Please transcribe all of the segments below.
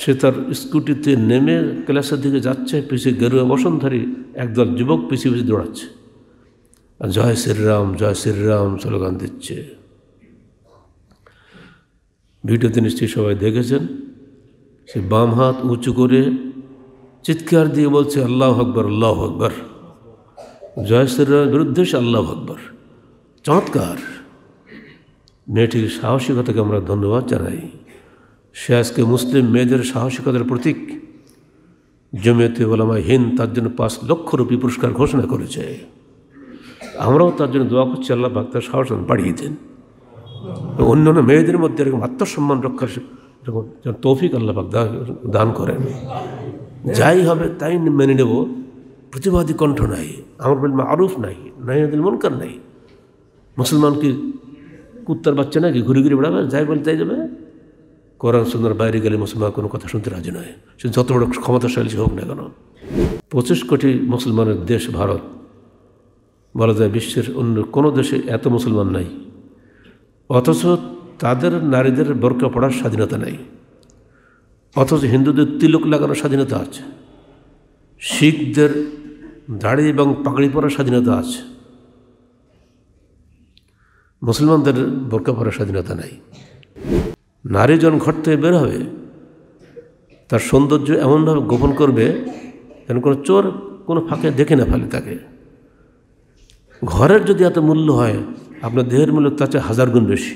সে তার স্কুটিতে নেমে ক্লাসের দিকে যাচ্ছে পিছিয়ে গেরুয়া বসন্তারী একদল যুবক পিছিয়ে পিছিয়ে দৌড়াচ্ছে আর জয় শ্রীরাম জয় শ্রীরাম স্লোগান দিচ্ছে ভিডিওতে নিশ্চয়ই সবাই দেখেছেন সে বাম হাত উঁচু করে চিৎকার দিয়ে বলছে আল্লাহ আকবর আল্লাহ আকবর জয় শ্রীরামের বিরুদ্ধে সে আল্লাহ আকবর চমৎকার মেয়েটির সাহসিকতাকে আমরা ধন্যবাদ জানাই সে আজকে মুসলিম মেয়েদের সাহসিকতার প্রতীক জমিয়তে ওলামা হিন্দ তার জন্য পাঁচ লক্ষ রুপি পুরস্কার ঘোষণা করেছে আমরাও তার জন্য দোয়া করছি আল্লাহ পাক তার সাহস বাড়িয়ে দেন অন্যান্য মেয়েদের মধ্যে এরকম আত্মসম্মান রক্ষা যেমন তৌফিক আল্লাহ পাক দান করেন যাই হবে তাই মেনে নেব প্রতিবাদী কণ্ঠ নাই আমার বলবে আরুফ নাই নাইনাদিল মনকার নাই মুসলমান কি কুত্তার বাচ্চা নাকি ঘুরে ঘুরে বেড়াবে যাই বলে তাই যাবে কোরআন সুন্দর বাইরে গেলে মুসলমান কোনো কথা শুনতে রাজি নয় সে যত বড় ক্ষমতাশালী হোক না কেন পঁচিশ কোটি মুসলমানের দেশ ভারত বলা যায় বিশ্বের অন্য কোনো দেশে এত মুসলমান নাই অথচ তাদের নারীদের বরকা পড়ার স্বাধীনতা নাই অথচ হিন্দুদের তিলক লাগানোর স্বাধীনতা আছে শিখদের দাড়ি এবং পাগড়ি পরার স্বাধীনতা আছে মুসলমানদের বোরকা পরার স্বাধীনতা নাই নারী যখন ঘর থেকে বের হবে তার সৌন্দর্য এমনভাবে গোপন করবে যেন কোনো চোর কোনো ফাঁকে দেখে না ফেলে তাকে ঘরের যদি এত মূল্য হয় আপনার দেহের মূল্য তার চেয়ে হাজার গুণ বেশি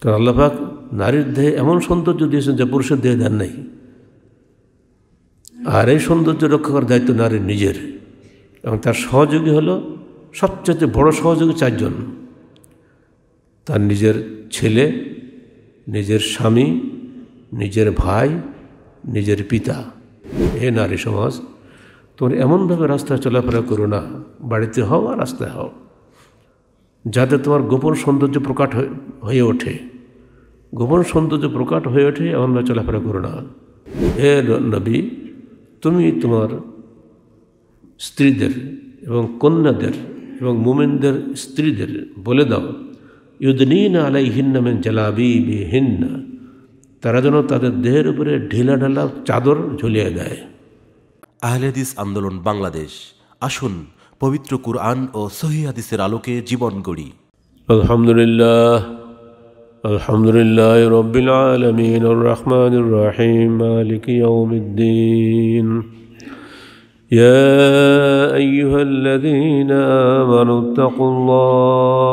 কারণ আল্লাহাক নারীর দেহে এমন সৌন্দর্য দিয়েছেন যা পুরুষের দেহে দেন নাই আর এই সৌন্দর্য রক্ষা করার দায়িত্ব নারীর নিজের এবং তার সহযোগী হলো সবচেয়ে বড় সহযোগী চারজন তার নিজের ছেলে নিজের স্বামী নিজের ভাই নিজের পিতা হে নারী সমাজ তোমরা এমনভাবে রাস্তায় চলাফেরা করো না বাড়িতে হও আর রাস্তায় হও যাতে তোমার গোপন সৌন্দর্য প্রকাট হয়ে ওঠে গোপন সৌন্দর্য প্রকাট হয়ে ওঠে এমনভাবে চলাফেরা করো না হে নবী তুমি তোমার স্ত্রীদের এবং কন্যাদের এবং মোমেনদের স্ত্রীদের বলে দাও ইউদিন আলাই হিন্ন মেন জলাবি বি হিন্ন তারা যেন তাদের দেহের উপরে ঢিলা ঢালা চাদর ঝুলিয়ে দেয় আহলেদিস আন্দোলন বাংলাদেশ আসুন পবিত্র কুরআন ও সহিদিসের আলোকে জীবন গড়ি আলহামদুলিল্লাহ আলহামদুলিল্লাহ রবিল আলমিন রহমান রাহিম মালিক ইয়াউমিদ্দিন يا أيها الذين آمنوا اتقوا الله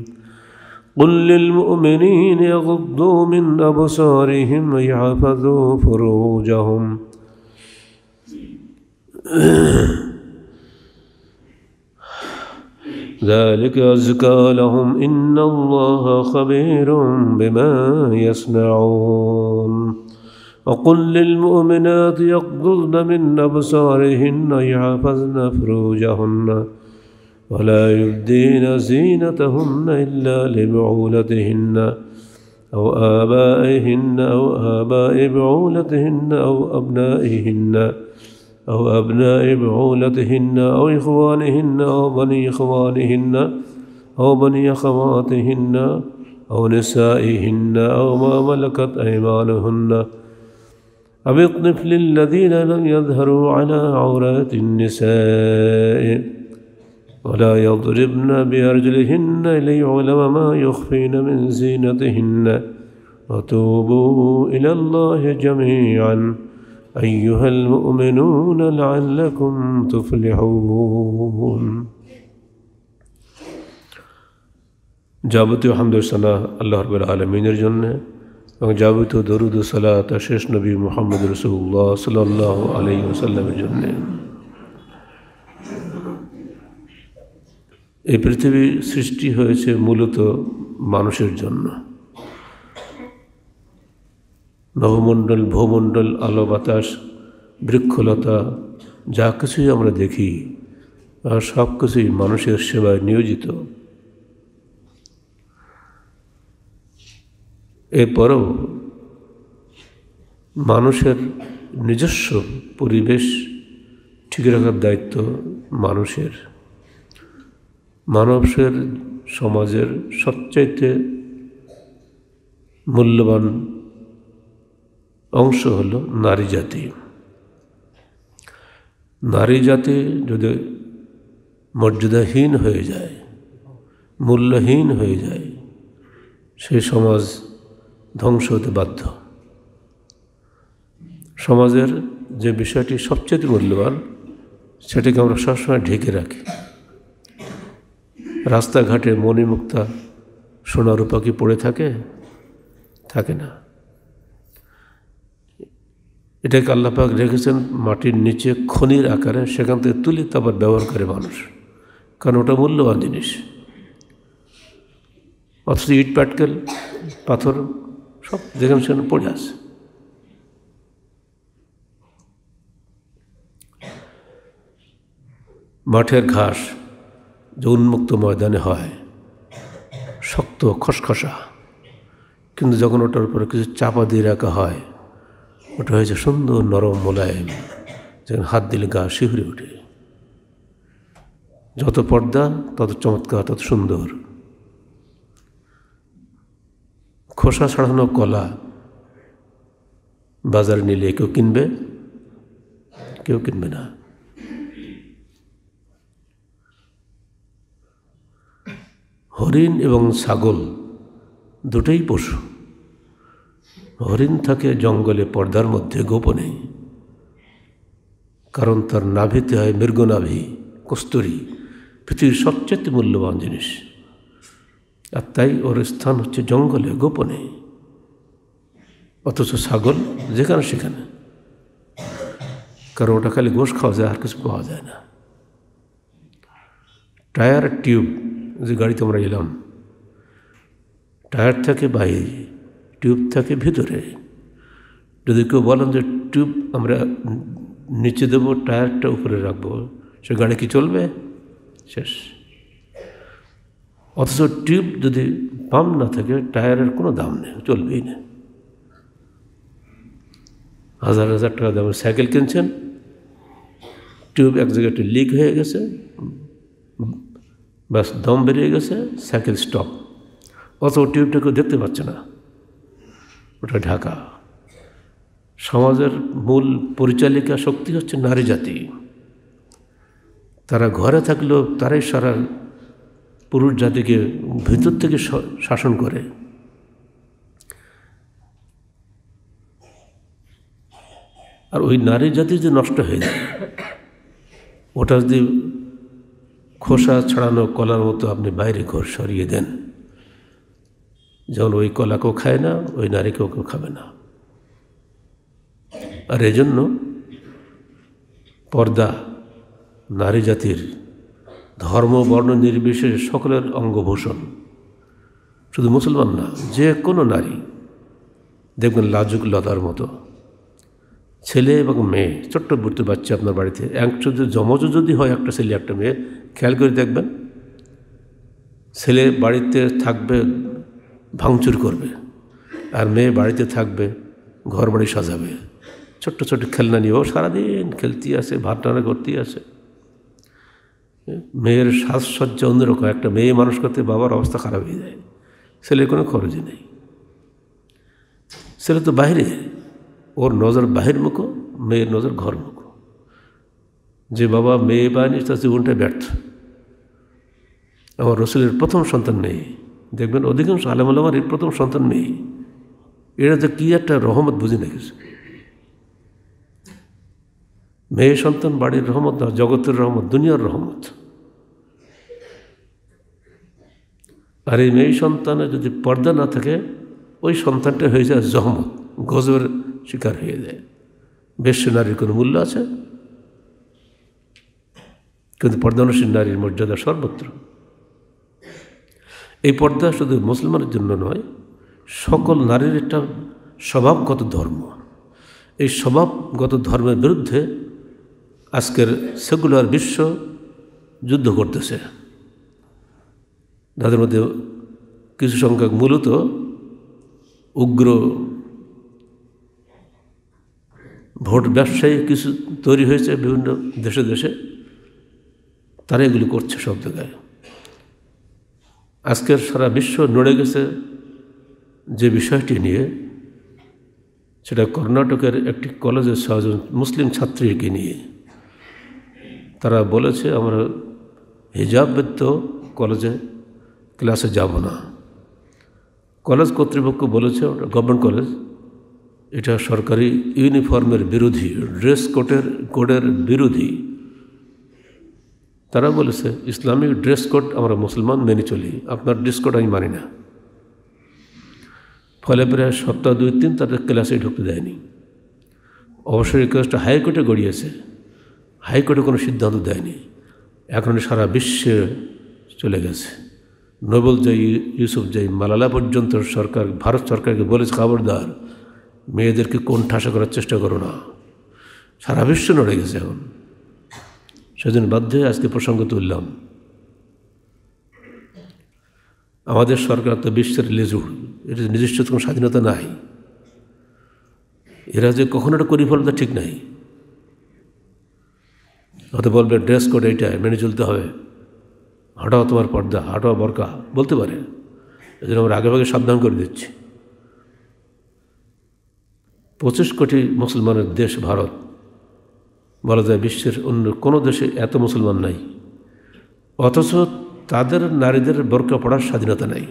قل للمؤمنين يغضوا من أبصارهم ويحفظوا فروجهم ذلك أزكى لهم إن الله خبير بما يصنعون وقل للمؤمنات يقضضن من أبصارهن ويحفظن فروجهن ولا يبدين زينتهن إلا لبعولتهن أو آبائهن أو آباء بعولتهن أو أبنائهن أو أبناء بعولتهن أو إخوانهن أو بني إخوانهن أو بني أخواتهن أو نسائهن أو ما ملكت أيمانهن أو الطفل الذين لم يظهروا على عورات النساء ولا يضربن بأرجلهن ليعلم ما يخفين من زينتهن وتوبوا إلى الله جميعا أيها المؤمنون لعلكم تفلحون جابت الحمد والصلاة الله رب العالمين الجنة جابت درود الصلاة شش نبي محمد رسول الله صلى الله عليه وسلم الجنة এই পৃথিবী সৃষ্টি হয়েছে মূলত মানুষের জন্য নবমণ্ডল ভূমণ্ডল আলো বাতাস বৃক্ষলতা যা কিছুই আমরা দেখি আর সব কিছুই মানুষের সেবায় নিয়োজিত এরপরেও মানুষের নিজস্ব পরিবেশ ঠিক রাখার দায়িত্ব মানুষের মানবসের সমাজের সবচাইতে মূল্যবান অংশ হল নারী জাতি নারী জাতি যদি মর্যাদাহীন হয়ে যায় মূল্যহীন হয়ে যায় সে সমাজ ধ্বংস হতে বাধ্য সমাজের যে বিষয়টি সবচেয়ে মূল্যবান সেটিকে আমরা সবসময় ঢেকে রাখি রাস্তাঘাটে মণিমুক্তা সোনারূপা কি পড়ে থাকে থাকে না এটাকে আল্লাপাক রেখেছেন মাটির নিচে খনির আকারে সেখান থেকে তুলে তারপর ব্যবহার করে মানুষ কারণ ওটা মূল্যবান জিনিস অথচ ইট প্যাটকেল পাথর সব যেখানে সেখানে পড়ে আছে মাঠের ঘাস যে উন্মুক্ত ময়দানে হয় শক্ত খসখসা কিন্তু যখন ওটার উপরে কিছু চাপা দিয়ে রাখা হয় ওটা হয়েছে সুন্দর নরম মোলায়েম যেখানে হাত দিলে গা শিহরে ওঠে যত পর্দা তত চমৎকার তত সুন্দর খোসা ছাড়ানো কলা বাজারে নিলে কেউ কিনবে কেউ কিনবে না হরিণ এবং ছাগল দুটোই পশু হরিণ থাকে জঙ্গলে পর্দার মধ্যে গোপনে কারণ তার নাভিতে হয় মৃগনাভি কস্তুরি পৃথিবীর সবচেয়ে মূল্যবান জিনিস আর তাই ওর স্থান হচ্ছে জঙ্গলে গোপনে অথচ ছাগল যেখানে সেখানে কারণ ওটা খালি গোশ খাওয়া যায় আর কিছু পাওয়া যায় না টায়ার টিউব যে গাড়ি আমরা এলাম টায়ার থাকে বাইরে টিউব থাকে ভিতরে যদি কেউ বলেন যে টিউব আমরা নিচে দেবো টায়ারটা উপরে রাখবো সে গাড়ি কি চলবে শেষ অথচ টিউব যদি পাম্প না থাকে টায়ারের কোনো দাম নেই চলবেই না হাজার হাজার টাকা দামের সাইকেল কিনছেন টিউব এক জায়গায় লিক হয়ে গেছে ব্যাস দম বেরিয়ে গেছে সাইকেল স্টপ অত টিউবটা কেউ দেখতে পাচ্ছে না ওটা ঢাকা সমাজের মূল পরিচালিকা শক্তি হচ্ছে নারী জাতি তারা ঘরে থাকলেও তারাই সারা পুরুষ জাতিকে ভিতর থেকে শাসন করে আর ওই নারী জাতি যে নষ্ট হয়ে যায় ওটা যদি খোসা ছাড়ানো কলার মতো আপনি বাইরে ঘর সরিয়ে দেন যেমন ওই কলা কেউ খায় না ওই নারী কেউ কেউ খাবে না আর এজন্য পর্দা নারী জাতির ধর্ম বর্ণ নির্বিশেষে সকলের অঙ্গভূষণ শুধু মুসলমান না যে কোনো নারী দেখবেন লাজুক লতার মতো ছেলে এবং মেয়ে ছোট্ট বুড়তে বাচ্চা আপনার বাড়িতে যদি জমজ যদি হয় একটা ছেলে একটা মেয়ে খেয়াল করে দেখবেন ছেলে বাড়িতে থাকবে ভাঙচুর করবে আর মেয়ে বাড়িতে থাকবে ঘর বাড়ি সাজাবে ছোট্ট ছোট্ট খেলনা নিয়ে ও সারাদিন খেলতে আসে ভাবনা করতেই আসে মেয়ের সাজসজ্জা অন্যরকম একটা মেয়ে মানুষ করতে বাবার অবস্থা খারাপ হয়ে যায় ছেলের কোনো খরচই নেই ছেলে তো বাহিরে ওর নজর বাহির মুখো মেয়ের নজর ঘর মুখো যে বাবা মেয়ে পায়নি তার জীবনটা ব্যর্থ আমার রসুলের প্রথম সন্তান মেয়ে দেখবেন অধিকাংশ আলমার এর প্রথম সন্তান মেয়ে এটা যে কী একটা রহমত বুঝে না গেছে মেয়ে সন্তান বাড়ির রহমত না জগতের রহমত দুনিয়ার রহমত আর এই মেয়ে সন্তানের যদি পর্দা না থাকে ওই সন্তানটা হয়ে যায় জহমত গজবের শিকার হয়ে যায় বেশ নারীর কোনো মূল্য আছে কিন্তু পর্দানসীন নারীর মর্যাদা সর্বত্র এই পর্দা শুধু মুসলমানের জন্য নয় সকল নারীর একটা স্বভাবগত ধর্ম এই স্বভাবগত ধর্মের বিরুদ্ধে আজকের সেকুলার বিশ্ব যুদ্ধ করতেছে তাদের মধ্যে কিছু সংখ্যক মূলত উগ্র ভোট ব্যবসায়ী কিছু তৈরি হয়েছে বিভিন্ন দেশে দেশে তারা এগুলি করছে সব জায়গায় আজকের সারা বিশ্ব নড়ে গেছে যে বিষয়টি নিয়ে সেটা কর্ণাটকের একটি কলেজের ছজন মুসলিম ছাত্রীকে নিয়ে তারা বলেছে আমরা হিজাব কলেজে ক্লাসে যাব না কলেজ কর্তৃপক্ষ বলেছে ওটা গভর্নমেন্ট কলেজ এটা সরকারি ইউনিফর্মের বিরোধী ড্রেস কোডের কোডের বিরোধী তারা বলেছে ইসলামিক ড্রেস কোড আমরা মুসলমান মেনে চলি আপনার ড্রেস কোড আমি মানি না ফলে প্রায় সপ্তাহ দুই তিন তাদের ক্লাসে ঢুকতে দেয়নি অবশ্য রিকোয়েস্ট হাইকোর্টে গড়িয়েছে হাইকোর্টে কোনো সিদ্ধান্ত দেয়নি এখন সারা বিশ্বে চলে গেছে নোবেল জয়ী ইউসুফ জয়ী মালালা পর্যন্ত সরকার ভারত সরকারকে বলেছে খবরদার মেয়েদেরকে কোন ঠাসা করার চেষ্টা করো না সারা বিশ্ব নড়ে গেছে এখন সেজন্য বাধ্য হয়ে আজকে প্রসঙ্গ তুললাম আমাদের সরকার তো বিশ্বের লেজুড় এটা নিজস্ব কোনো স্বাধীনতা নাই এরা যে কখনো একটা করি ফেলবে ঠিক নাই হয়তো বলবে ড্রেস কোড এইটা মেনে চলতে হবে হাঁটাও তোমার পর্দা হাঁটাও বরকা বলতে পারে এই জন্য আমরা আগে ভাগে সাবধান করে দিচ্ছি পঁচিশ কোটি মুসলমানের দেশ ভারত বলা যায় বিশ্বের অন্য কোনো দেশে এত মুসলমান নাই অথচ তাদের নারীদের বরকা পড়ার স্বাধীনতা নাই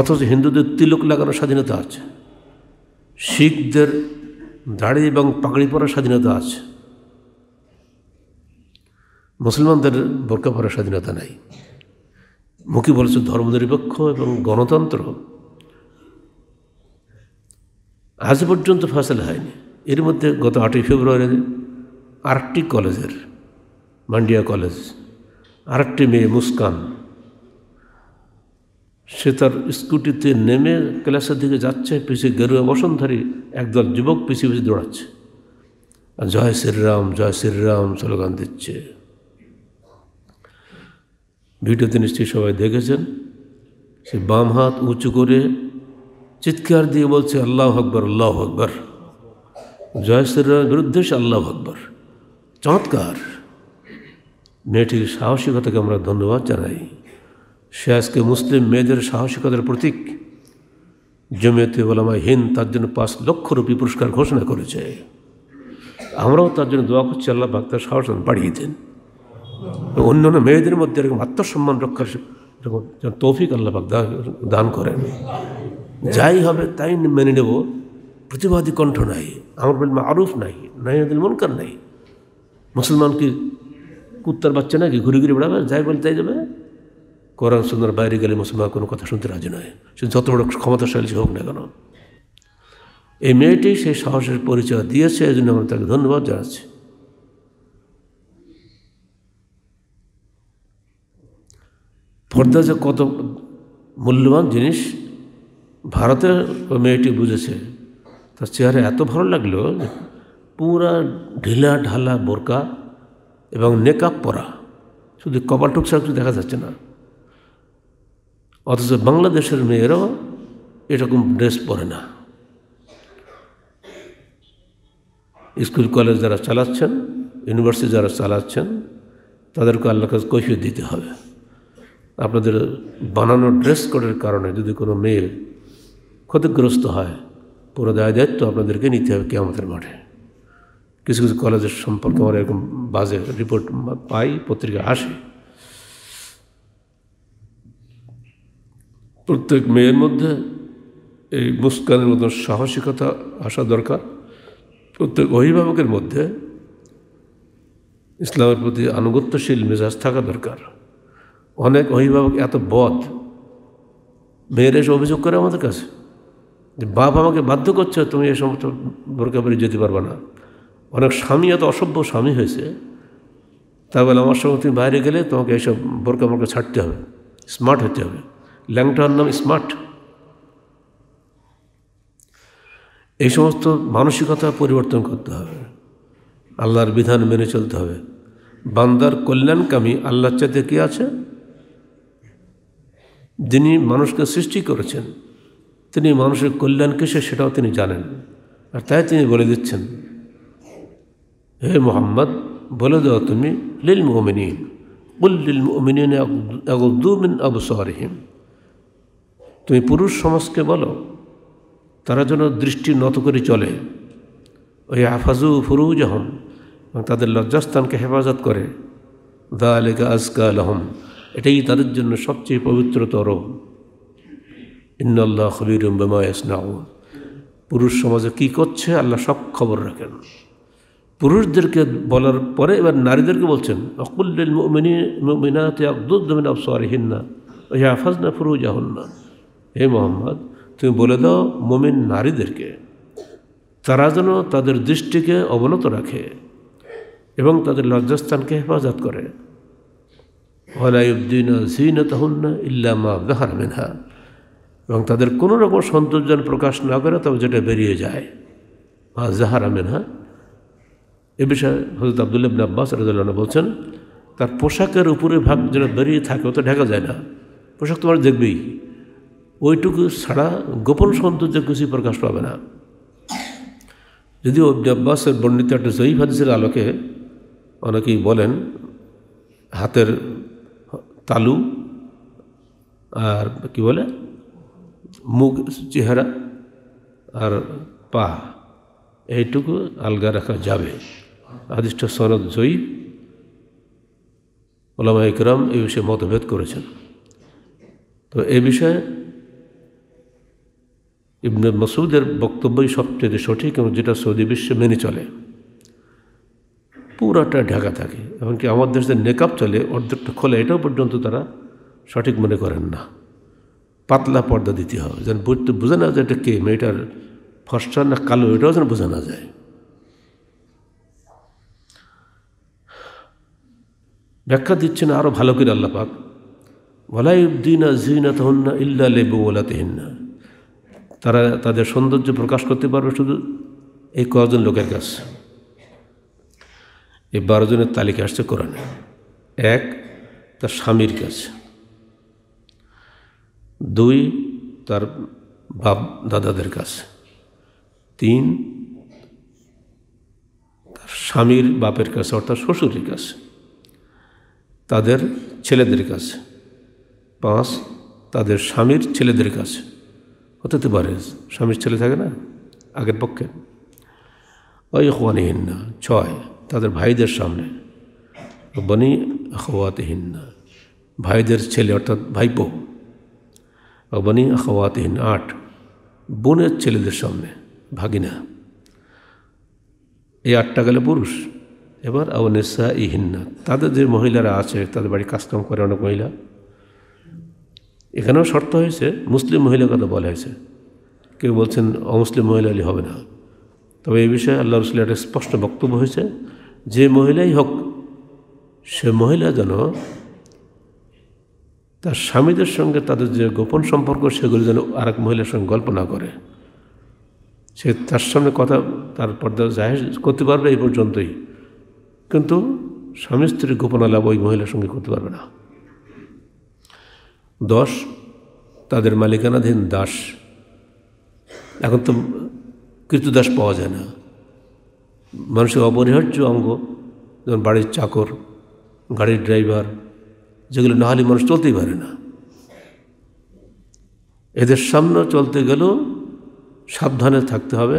অথচ হিন্দুদের তিলক লাগানোর স্বাধীনতা আছে শিখদের দাড়ি এবং পাগড়ি পরার স্বাধীনতা আছে মুসলমানদের বোরকা পড়ার স্বাধীনতা নাই মুখী বলেছে ধর্মনিরপেক্ষ এবং গণতন্ত্র আজ পর্যন্ত ফাসল হয়নি এর মধ্যে গত আটই ফেব্রুয়ারি আরেকটি কলেজের মান্ডিয়া কলেজ আরেকটি মেয়ে মুস্কান সে তার স্কুটিতে নেমে ক্লাসের দিকে যাচ্ছে পিছিয়ে গেরুয়া বসনধারী একদল যুবক পিছিয়ে পিছিয়ে দৌড়াচ্ছে আর জয় শ্রীরাম জয় শ্রীরাম স্লোগান দিচ্ছে ভিডিওতে নিশ্চয়ই সবাই দেখেছেন সে বাম হাত উঁচু করে চিৎকার দিয়ে বলছে আল্লাহ আকবর আল্লাহ আকবর জয় শ্রীরামের বিরুদ্ধে সে আল্লাহ আকবর চমৎকার মেয়েটির সাহসিকতাকে আমরা ধন্যবাদ জানাই সে আজকে মুসলিম মেয়েদের সাহসিকতার প্রতীক জমিয়তে ওলামা হিন্দ তার জন্য পাঁচ লক্ষ রুপি পুরস্কার ঘোষণা করেছে আমরাও তার জন্য দোয়া করছি আল্লাহ বাক্তার তার সাহস বাড়িয়ে দেন অন্যান্য মেয়েদের মধ্যে এরকম আত্মসম্মান রক্ষার যেমন তৌফিক আল্লাহ পাক দান করেন যাই হবে তাই মেনে নেব প্রতিবাদী কণ্ঠ নাই আমার আরুফ নাই নাই মনকার নাই মুসলমান কি কুত্তার বাচ্চা নাকি ঘুরে ঘুরে বেড়াবে যাই বলে তাই যাবে কোরআন সুন্দর বাইরে গেলে মুসলমান কোনো কথা শুনতে রাজি নয় সে যত বড় ক্ষমতাশালী হোক না কেন এই মেয়েটি সেই সাহসের পরিচয় দিয়েছে এই জন্য আমরা তাকে ধন্যবাদ জানাচ্ছি পর্দা যে কত মূল্যবান জিনিস ভারতের মেয়েটি বুঝেছে তার চেহারা এত ভালো লাগলো পুরা ঢিলা ঢালা বোরকা এবং নেকাপ পরা শুধু কপাল ছাড়া কিছু দেখা যাচ্ছে না অথচ বাংলাদেশের মেয়েরাও এরকম ড্রেস পরে না স্কুল কলেজ যারা চালাচ্ছেন ইউনিভার্সিটি যারা চালাচ্ছেন তাদেরকে আল্লাহ কাছে কৈফিয়ত দিতে হবে আপনাদের বানানো ড্রেস কোডের কারণে যদি কোনো মেয়ে ক্ষতিগ্রস্ত হয় পুরো দায় দায়িত্ব আপনাদেরকে নিতে হবে কেমতের মাঠে কিছু কিছু কলেজের সম্পর্কে আমার এরকম বাজে রিপোর্ট পাই পত্রিকা আসে প্রত্যেক মেয়ের মধ্যে এই মুস্কানের মতো সাহসিকতা আসা দরকার প্রত্যেক অভিভাবকের মধ্যে ইসলামের প্রতি আনুগত্যশীল মেজাজ থাকা দরকার অনেক অভিভাবক এত বধ মেয়েরা এসে অভিযোগ করে আমাদের কাছে যে বাপ আমাকে বাধ্য করছে তুমি এ সমস্ত বেরিয়ে যেতে পারবে না অনেক স্বামী এত অসভ্য স্বামী হয়েছে তা বলে আমার সঙ্গে তুমি বাইরে গেলে তোমাকে এইসব বোরকা মোরকা ছাড়তে হবে স্মার্ট হতে হবে ল্যাংটার নাম স্মার্ট এই সমস্ত মানসিকতা পরিবর্তন করতে হবে আল্লাহর বিধান মেনে চলতে হবে বান্দার কল্যাণকামী আল্লাহর চাইতে কি আছে যিনি মানুষকে সৃষ্টি করেছেন তিনি মানুষের কল্যাণ কিসে সেটাও তিনি জানেন আর তাই তিনি বলে দিচ্ছেন হে মোহাম্মদ বলে দাও তুমি লিল মোমিনিন উল লিল মোমিনিন আগদ্দুমিন আবু সহরিহিম তুমি পুরুষ সমাজকে বলো তারা যেন দৃষ্টি নত করে চলে ওই আফাজু ফুরুজ হম এবং তাদের লজ্জাস্থানকে হেফাজত করে দা আলেকা আজকা আলহম এটাই তাদের জন্য সবচেয়ে পবিত্রতর ইন্নআল্লাহ খবির বেমা ইসনাউন পুরুষ সমাজে কি করছে আল্লাহ সব খবর রাখেন পুরুষদেরকে বলার পরে এবার নারীদেরকে বলছেন অকুল্লিল মিনাতে আব্দুদ্দিন আফসারহিন্না হাফাজনা না হে মোহাম্মদ তুমি বলে দাও মমিন নারীদেরকে তারা যেন তাদের দৃষ্টিকে অবনত রাখে এবং তাদের লজ্জাস্থানকে হেফাজত করে ইল্লামা এবং তাদের কোনো রকম সন্তোষজন প্রকাশ না করে তবে যেটা বেরিয়ে যায় মা জাহারা মিনহা এ বিষয়ে হজরত আবদুল্লাহ আব্বাস রাজুল্লাহ বলছেন তার পোশাকের উপরে ভাগ যেন বেরিয়ে থাকে তো ঢাকা যায় না পোশাক তোমার দেখবেই ওইটুকু ছাড়া গোপন সৌন্দর্য কিছুই প্রকাশ পাবে না যদিও আব্বাসের বর্ণিত একটা জয়ী হাদিসের আলোকে অনেকেই বলেন হাতের তালু আর কি বলে মুখ চেহারা আর পা এইটুকু আলগা রাখা যাবে আদিষ্ট সনদ জয়ী ওলামা ইকরাম এই বিষয়ে মতভেদ করেছেন তো এ বিষয়ে ইবনে মসুদের বক্তব্যই সবচেয়ে সঠিক এবং যেটা সৌদি বিশ্বে মেনে চলে পুরাটা ঢাকা থাকে এমনকি আমার দেশের নেকাপ চলে অর্ধেকটা খোলে এটাও পর্যন্ত তারা সঠিক মনে করেন না পাতলা পর্দা দিতে হবে যেন বুঝতে বোঝা না যায় এটা কে মেয়েটার ফসটা না কালো এটাও যেন বোঝা না যায় ব্যাখ্যা দিচ্ছেন আরও ভালো করে আল্লাপাক ভলাইউদ্দিনা জিনা তহন্না ইল্লা লেবু ওলা তেহিন্না তারা তাদের সৌন্দর্য প্রকাশ করতে পারবে শুধু এই কজন লোকের কাছে এই বারো জনের তালিকা আসছে কোরআনে এক তার স্বামীর কাছে দুই তার বাপ দাদাদের কাছে তিন তার স্বামীর বাপের কাছে অর্থাৎ শ্বশুরের কাছে তাদের ছেলেদের কাছে পাঁচ তাদের স্বামীর ছেলেদের কাছে হতে পারে স্বামীর ছেলে থাকে না আগের পক্ষে ওই না ছয় তাদের ভাইদের সামনে বনি না ভাইদের ছেলে অর্থাৎ ভাইপো বনি আখওয়াতহীন আট বোনের ছেলেদের সামনে ভাগিনা এই আটটা গেলে পুরুষ এবার আউনেসা ইহিন্না তাদের যে মহিলারা আছে তাদের বাড়ি কাজকাম করে অনেক মহিলা এখানেও শর্ত হয়েছে মুসলিম মহিলার কথা বলা হয়েছে কেউ বলছেন অমুসলিম মহিলা হলে হবে না তবে এই বিষয়ে আল্লাহ রসুলের একটা স্পষ্ট বক্তব্য হয়েছে যে মহিলাই হোক সে মহিলা যেন তার স্বামীদের সঙ্গে তাদের যে গোপন সম্পর্ক সেগুলো যেন আর এক মহিলার সঙ্গে গল্প না করে সে তার সামনে কথা তার পর্দা জাহেজ করতে পারবে এই পর্যন্তই কিন্তু স্বামী স্ত্রীর গোপন আলাপ ওই মহিলার সঙ্গে করতে পারবে না দশ তাদের মালিকানাধীন দাস এখন তো কৃতদাস পাওয়া যায় না মানুষের অপরিহার্য অঙ্গ যেমন বাড়ির চাকর গাড়ির ড্রাইভার যেগুলো না হলে মানুষ চলতেই পারে না এদের সামনে চলতে গেলেও সাবধানে থাকতে হবে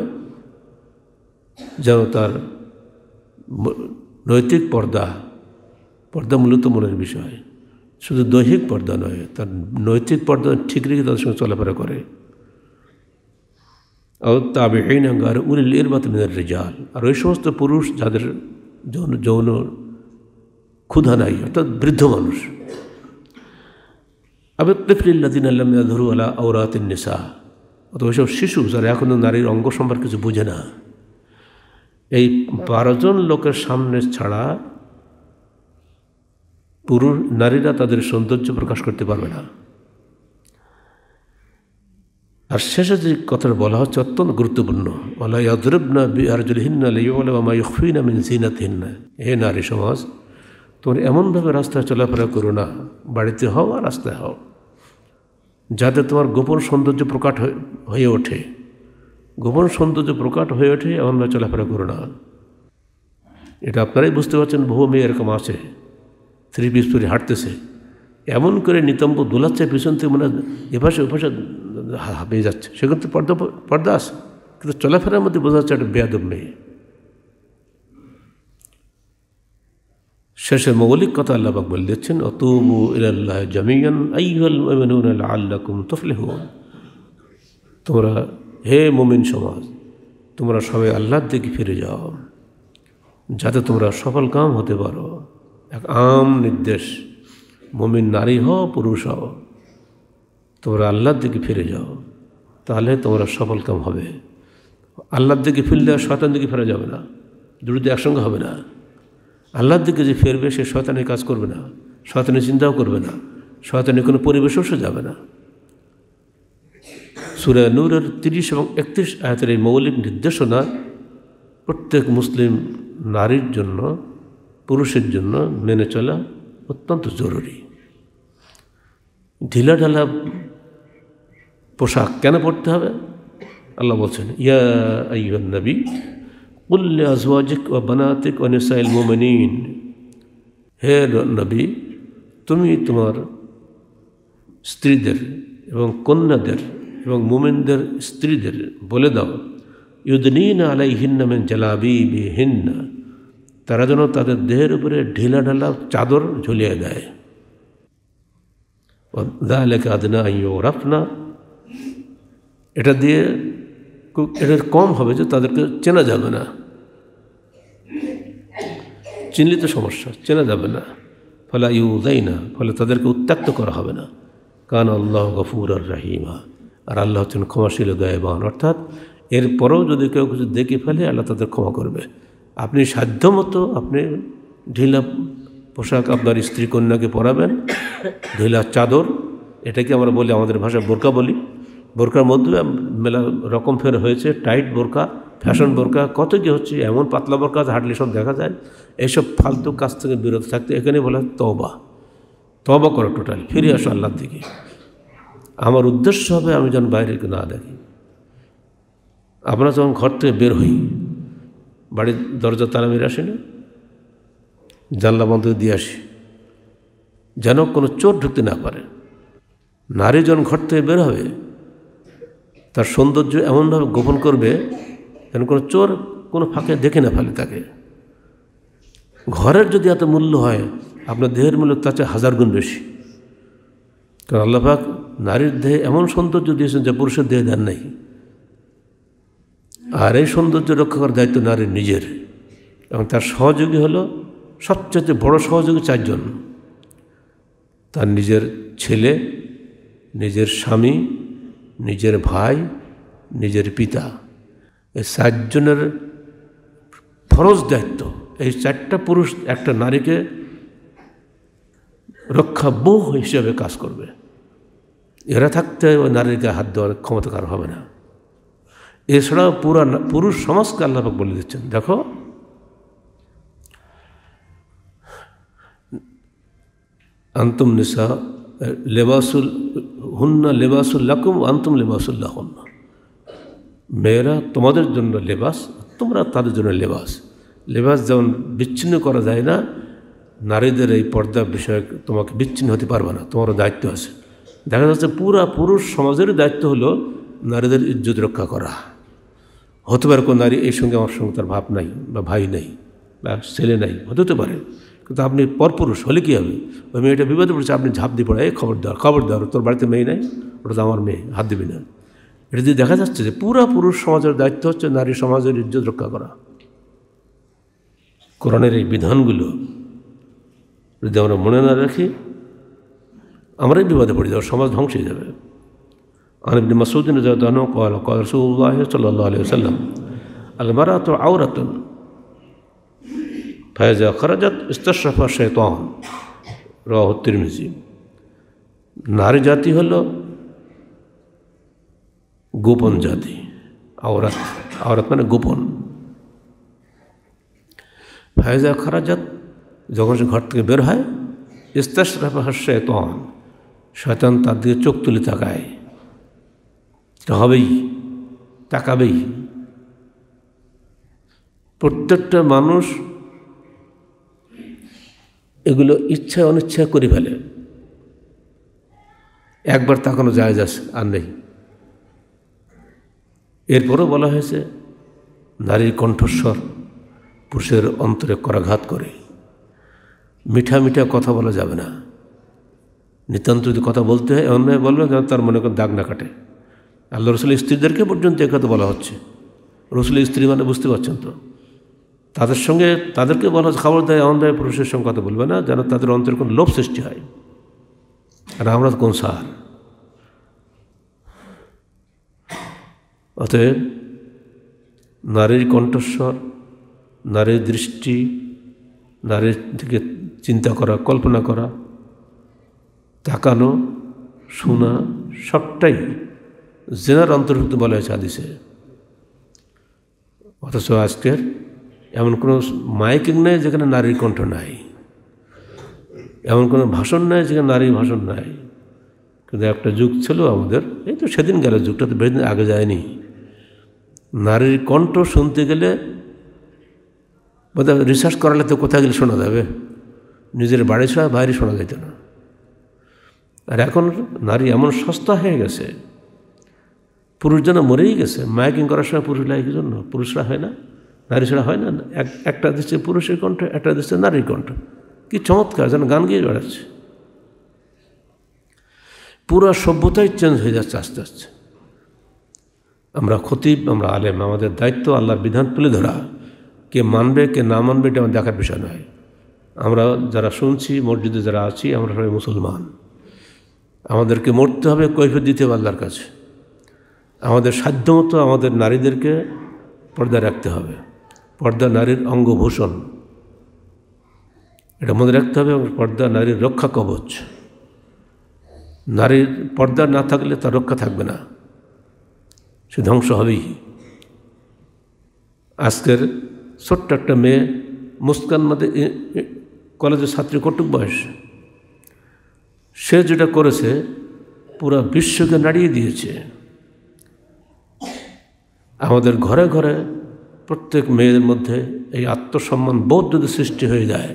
যেন তার নৈতিক পর্দা পর্দা মূলত মনের বিষয় শুধু দৈহিক পর্দা নয় তার নৈতিক পর্দা ঠিক রেখে তাদের সঙ্গে চলাফেরা করে তাবেহীন আঙ্গার উলিল ইরবাত মিনার রেজাল আর ওই সমস্ত পুরুষ যাদের যৌন যৌন ক্ষুধা নাই অর্থাৎ বৃদ্ধ মানুষ আবে তফলিল্লাদিন আল্লাহ ধরু আলা আওরাত নিসা ওই ওইসব শিশু যারা এখনও নারীর অঙ্গ সম্পর্কে কিছু বুঝে না এই বারোজন লোকের সামনে ছাড়া পুরুষ নারীরা তাদের সৌন্দর্য প্রকাশ করতে পারবে না আর শেষে যে কথাটা বলা হচ্ছে অত্যন্ত গুরুত্বপূর্ণ বলা বিহারজুল হিন্না লিওলামা ইউফিনা মিন হে নারী সমাজ তোমরা এমনভাবে রাস্তায় চলাফেরা করো না বাড়িতে হও আর রাস্তায় হও যাতে তোমার গোপন সৌন্দর্য প্রকাট হয়ে ওঠে গোপন সৌন্দর্য প্রকাট হয়ে ওঠে আমরা চলাফেরা করি না এটা আপনারাই বুঝতে পারছেন বহু মেয়ে এরকম আছে থ্রি পিস হাঁটতেছে এমন করে নিতম্ব দোলাচ্ছে পিছন থেকে মানে এভাসে ওভাসে হাঁপিয়ে যাচ্ছে সেক্ষেত্রে পর্দা পর্দা আসে কিন্তু চলাফেরার মধ্যে বোঝা যাচ্ছে একটা বেয়াদব মেয়ে শেষে মৌলিক কথা আল্লাহবাক বলে দিচ্ছেন অতুবু ইল্লাহ জামিয়ান আল্লাহ কুম তোমরা হে মোমিন সমাজ তোমরা সবাই আল্লাহর দিকে ফিরে যাও যাতে তোমরা সফল কাম হতে পারো এক আম নির্দেশ মমিন নারী হও পুরুষ হও তোমরা আল্লাহর দিকে ফিরে যাও তাহলে তোমরা সফল কাম হবে আল্লাহর দিকে ফিরলে আর শয়তান দিকে ফেরা যাবে না দুটো একসঙ্গে হবে না আল্লাহর দিকে যে ফেরবে সে শয়তানের কাজ করবে না শয়তানের চিন্তাও করবে না শয়তানের কোনো পরিবেশও সে যাবে না সুরা নূরের তিরিশ এবং একত্রিশ আয়াতের এই মৌলিক নির্দেশনা প্রত্যেক মুসলিম নারীর জন্য পুরুষের জন্য মেনে চলা অত্যন্ত জরুরি ঢিলাঢালা পোশাক কেন পড়তে হবে আল্লাহ বলছেন ইয়া আইয়ুন নবী উল্লে আজওয়াজিক ও বানাতিক ও নিসাইল মোমেনিন হে নবী তুমি তোমার স্ত্রীদের এবং কন্যাদের এবং মোমেনদের স্ত্রীদের বলে দাও ইউদ্দিন আলাই হিন্নামেন জালাবি বি হিন্না তারা যেন তাদের দেহের উপরে ঢিলা ঢালা চাদর ঝুলিয়ে দেয় দালেকে আদনা ইউ রাফনা এটা দিয়ে এটা কম হবে যে তাদেরকে চেনা যাবে না চিহ্নিত তো সমস্যা চেনা যাবে না ফলে ইউ দেয় না ফলে তাদেরকে উত্ত্যক্ত করা হবে না কান আল্লাহ গফুর আর রাহিমা আর আল্লাহ হচ্ছেন ক্ষমাশীল দয়াবান অর্থাৎ এরপরেও যদি কেউ কিছু দেখে ফেলে আল্লাহ তাদের ক্ষমা করবে আপনি সাধ্যমতো আপনি ঢিলা পোশাক আপনার স্ত্রী কন্যাকে পরাবেন ঢিলা চাদর এটাকে আমরা বলি আমাদের ভাষায় বোরকা বলি বোরকার মধ্যে মেলা রকম ফের হয়েছে টাইট বোরকা ফ্যাশন বোরকা কত কী হচ্ছে এমন পাতলা বোরকা হাঁটলে সব দেখা যায় এইসব ফালতু কাজ থেকে বিরত থাকতে এখানে বলা তবা তবা করো টোটাল ফিরে আসো আল্লাহর দিকে আমার উদ্দেশ্য হবে আমি যেন বাইরে না দেখি আমরা যখন ঘর থেকে বের হই বাড়ির দরজা তারা মেরে আসে না জানলা বন্ধ দিয়ে আসি যেন কোনো চোর ঢুকতে না পারে নারী যখন ঘর থেকে বের হবে তার সৌন্দর্য এমনভাবে গোপন করবে যেন কোনো চোর কোনো ফাঁকে দেখে না ফেলে তাকে ঘরের যদি এত মূল্য হয় আপনার দেহের মূল্য তার চেয়ে হাজার গুণ বেশি কারণ আল্লাপাক নারীর দেহে এমন সৌন্দর্য দিয়েছেন যা পুরুষের দেহে দেন নাই আর এই সৌন্দর্য রক্ষা করার দায়িত্ব নারীর নিজের এবং তার সহযোগী হলো সবচেয়ে বড় সহযোগী চারজন তার নিজের ছেলে নিজের স্বামী নিজের ভাই নিজের পিতা এই চারজনের ফরজ দায়িত্ব এই চারটা পুরুষ একটা নারীকে রক্ষা বহু হিসাবে কাজ করবে এরা থাকতে হবে নারীর গায়ে হাত দেওয়ার ক্ষমতা হবে না এছাড়াও পুরা পুরুষ সমাজকে আল্লাপাক বলে দিচ্ছেন দেখো আন্তম নিসা লেবাসুল হুন্না লাকুম আন্তম লেবাসুল্লাহ হন্না মেয়েরা তোমাদের জন্য লেবাস তোমরা তাদের জন্য লেবাস লেবাস যেমন বিচ্ছিন্ন করা যায় না নারীদের এই পর্দা বিষয়ে তোমাকে বিচ্ছিন্ন হতে পারবে না তোমারও দায়িত্ব আছে দেখা যাচ্ছে পুরা পুরুষ সমাজের দায়িত্ব হলো নারীদের ইজ্জত রক্ষা করা হতে পারে কোনো নারী এই সঙ্গে আমার সঙ্গে তার ভাব নাই বা ভাই নাই বা ছেলে নাই হতে পারে কিন্তু আপনি পরপুরুষ হলে কী হবে ওই মেয়েটা বিপদে পড়েছে আপনি ঝাঁপ দিয়ে পড়ে এই খবর দেওয়ার খবর দেওয়ার তোর বাড়িতে মেয়ে নাই ওটা তো আমার মেয়ে হাত দিবি না এটা যদি দেখা যাচ্ছে যে পুরা পুরুষ সমাজের দায়িত্ব হচ্ছে নারী সমাজের ইজ্জত রক্ষা করা কোরআনের এই বিধানগুলো যদি আমরা মনে না রাখি আমরাই বিপদে পড়ে যাবো সমাজ ধ্বংস হয়ে যাবে আনবিন মাসুদ্দিন রসুল্লাহ সাল্লাহ সাল্লাম আলমারা তো আওরাতন ফায়জা খরাজাত ইস্তশাফা শেতন রিরমিজি নারী জাতি হল গোপন জাতি আওরাত আওরাত মানে গোপন ফায়জা খরাজাত যখন সে ঘর থেকে বের হয় ইস্তাসরাফা তন শয়তান তার দিকে চোখ তুলে তাকায় এটা হবেই তাকাবেই প্রত্যেকটা মানুষ এগুলো ইচ্ছা অনিচ্ছা করে ফেলে একবার তাকানো যায় যাস আর নেই এরপরও বলা হয়েছে নারীর কণ্ঠস্বর পুরুষের অন্তরে করাঘাত করে মিঠা মিঠা কথা বলা যাবে না নিতান্ত যদি কথা বলতে হয় অন্যায় বলবে যেন তার মনে কোনো দাগ না কাটে আল্লাহ রসুলের স্ত্রীদেরকে পর্যন্ত কথা বলা হচ্ছে রসুলের স্ত্রী মানে বুঝতে পারছেন তো তাদের সঙ্গে তাদেরকে বলা খাবার দেয় অন্যায় পুরুষের সঙ্গে কথা বলবে না যেন তাদের অন্তরে কোনো লোভ সৃষ্টি হয় আর আমরা কোন সার অতএব নারীর কণ্ঠস্বর নারীর দৃষ্টি নারীর দিকে চিন্তা করা কল্পনা করা তাকানো শোনা সবটাই জেনার অন্তর্ভুক্ত বলা হয়েছে আদিসে অথচ আজকের এমন কোনো মাইকিং নাই যেখানে নারীর কণ্ঠ নাই এমন কোনো ভাষণ নাই যেখানে নারীর ভাষণ নাই কিন্তু একটা যুগ ছিল আমাদের এই তো সেদিন গেল যুগটা তো দিন আগে যায়নি নারীর কণ্ঠ শুনতে গেলে বোধহয় রিসার্চ করালে তো কোথায় গেলে শোনা যাবে নিজের বাড়ি ছাড়া বাইরে শোনা যেত না আর এখন নারী এমন সস্তা হয়ে গেছে পুরুষ যেন মরেই গেছে মায়াকিং করার সময় পুরুষ লাগে জন্য পুরুষরা হয় না নারী ছাড়া হয় না একটা দেশে পুরুষের কণ্ঠ একটা দেশে নারীর কণ্ঠ কি চমৎকার যেন গান গিয়ে বেড়াচ্ছে পুরো সভ্যতাই চেঞ্জ হয়ে যাচ্ছে আস্তে আস্তে আমরা খতিব আমরা আলেম আমাদের দায়িত্ব আল্লাহর বিধান তুলে ধরা কে মানবে কে না মানবে এটা আমার দেখার বিষয় নয় আমরা যারা শুনছি মসজিদে যারা আছি আমরা সবাই মুসলমান আমাদেরকে মরতে হবে কৈফত দিতে হবে আল্লাহর কাছে আমাদের সাধ্যমতো আমাদের নারীদেরকে পর্দা রাখতে হবে পর্দা নারীর অঙ্গভূষণ এটা মনে রাখতে হবে এবং পর্দা নারীর রক্ষা কবচ নারীর পর্দা না থাকলে তার রক্ষা থাকবে না সে ধ্বংস হবেই আজকের ছোট্ট একটা মেয়ে মুস্কান মধ্যে কলেজের ছাত্রী কটুক বয়স সে যেটা করেছে পুরো বিশ্বকে নাড়িয়ে দিয়েছে আমাদের ঘরে ঘরে প্রত্যেক মেয়েদের মধ্যে এই আত্মসম্মান বোধ যদি সৃষ্টি হয়ে যায়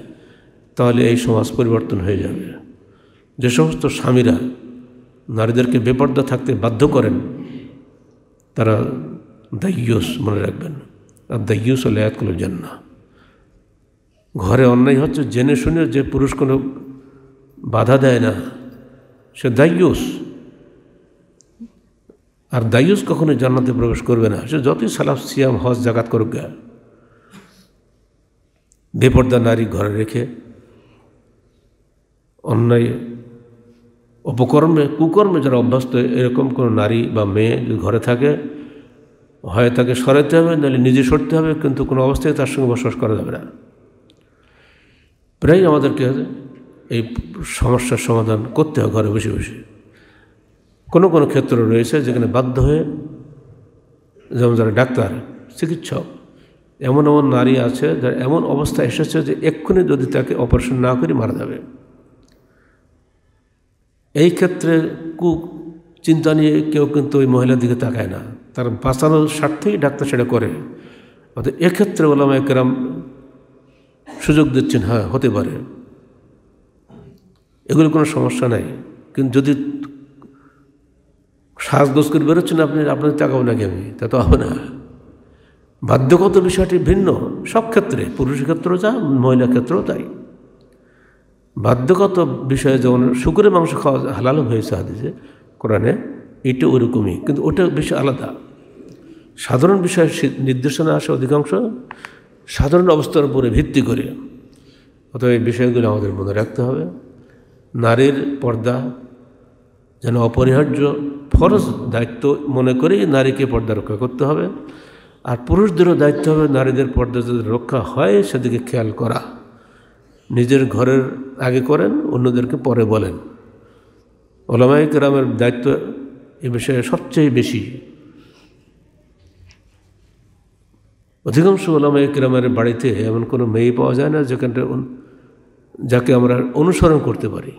তাহলে এই সমাজ পরিবর্তন হয়ে যাবে যে সমস্ত স্বামীরা নারীদেরকে বেপর্দা থাকতে বাধ্য করেন তারা দ্য মনে রাখবেন আর দায়ুস ইউস হলে জান জান্না ঘরে অন্যায় হচ্ছে জেনে শুনে যে পুরুষ কোনো বাধা দেয় না সে দায়ুস আর দায়ুস কখনো জান্নাতে প্রবেশ করবে না সে যতই সালাফ সিয়াম হজ জাগাত করুক বেপর্দা নারী ঘরে রেখে অন্যায় অপকর্মে কুকর্মে যারা অভ্যস্ত এরকম কোনো নারী বা মেয়ে যদি ঘরে থাকে হয় তাকে সরাতে হবে নাহলে নিজে সরতে হবে কিন্তু কোনো অবস্থায় তার সঙ্গে বসবাস করা যাবে না প্রায় আমাদেরকে এই সমস্যার সমাধান করতে হয় ঘরে বসে বসে কোনো কোনো ক্ষেত্র রয়েছে যেখানে বাধ্য হয়ে যেমন যারা ডাক্তার চিকিৎসক এমন এমন নারী আছে যার এমন অবস্থা এসেছে যে এক্ষুনি যদি তাকে অপারেশন না করে মারা যাবে এই ক্ষেত্রে কু চিন্তা নিয়ে কেউ কিন্তু ওই মহিলার দিকে তাকায় না তার বাঁচানোর স্বার্থেই ডাক্তার সেটা করে অর্থাৎ এক্ষেত্রে বললাম একরাম সুযোগ দিচ্ছেন হ্যাঁ হতে পারে এগুলো কোনো সমস্যা নাই কিন্তু যদি দোষ করে বেরোচ্ছেন আপনি আপনাকে তাকাবো নাকি আমি তা তো হবে না বাধ্যগত বিষয়টি ভিন্ন সব ক্ষেত্রে পুরুষ ক্ষেত্রেও যা মহিলা ক্ষেত্রেও তাই বাধ্যগত বিষয়ে যেমন শুকুরের মাংস খাওয়া হালাল হয়েছে হাদিসে কোরআনে এটা ওরকমই কিন্তু ওটা বেশি আলাদা সাধারণ বিষয়ে নির্দেশনা আসে অধিকাংশ সাধারণ অবস্থার উপরে ভিত্তি করে অতএব এই বিষয়গুলো আমাদের মনে রাখতে হবে নারীর পর্দা যেন অপরিহার্য ফরজ দায়িত্ব মনে করেই নারীকে পর্দা রক্ষা করতে হবে আর পুরুষদেরও দায়িত্ব হবে নারীদের পর্দা যদি রক্ষা হয় সেদিকে খেয়াল করা নিজের ঘরের আগে করেন অন্যদেরকে পরে বলেন ওলামায়িক রামের দায়িত্ব এ বিষয়ে সবচেয়ে বেশি অধিকাংশ ওলামা কিরামের বাড়িতে এমন কোনো মেয়ে পাওয়া যায় না যেখানে যাকে আমরা অনুসরণ করতে পারি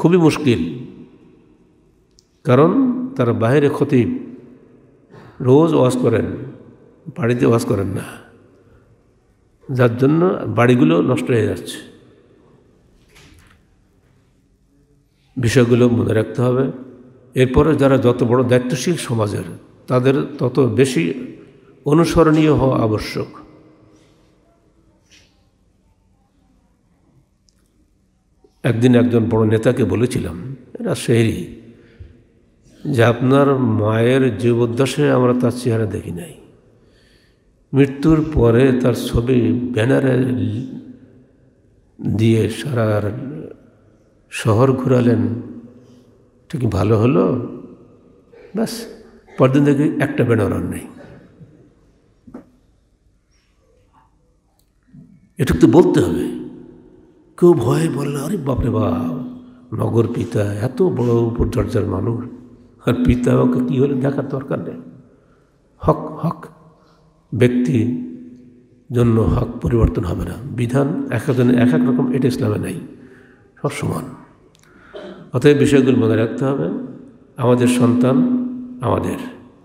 খুবই মুশকিল কারণ তারা বাইরে ক্ষতি রোজ ওয়াশ করেন বাড়িতে ওয়াশ করেন না যার জন্য বাড়িগুলো নষ্ট হয়ে যাচ্ছে বিষয়গুলো মনে রাখতে হবে এরপরে যারা যত বড় দায়িত্বশীল সমাজের তাদের তত বেশি অনুসরণীয় হওয়া আবশ্যক একদিন একজন বড় নেতাকে বলেছিলাম রাজশাহী যে আপনার মায়ের জীবদ্দশায় আমরা তার চেহারা দেখি নাই মৃত্যুর পরে তার ছবি ব্যানারে দিয়ে সারা শহর ঘুরালেন ঠিক ভালো হলো ব্যাস পরদিন দেখি একটা ব্যানার আর নেই এটা তো বলতে হবে কেউ ভয়ে বললে আরে বাপরে বাপ নগর পিতা এত বড় উপরচর্যার মানুষ আর পিতা ওকে কী হলে দেখার দরকার নেই হক হক ব্যক্তি জন্য হক পরিবর্তন হবে না বিধান এক একজনের এক এক রকম এটা ইসলামে নেই সব সমান অতএব বিষয়গুলো মনে রাখতে হবে আমাদের সন্তান আমাদের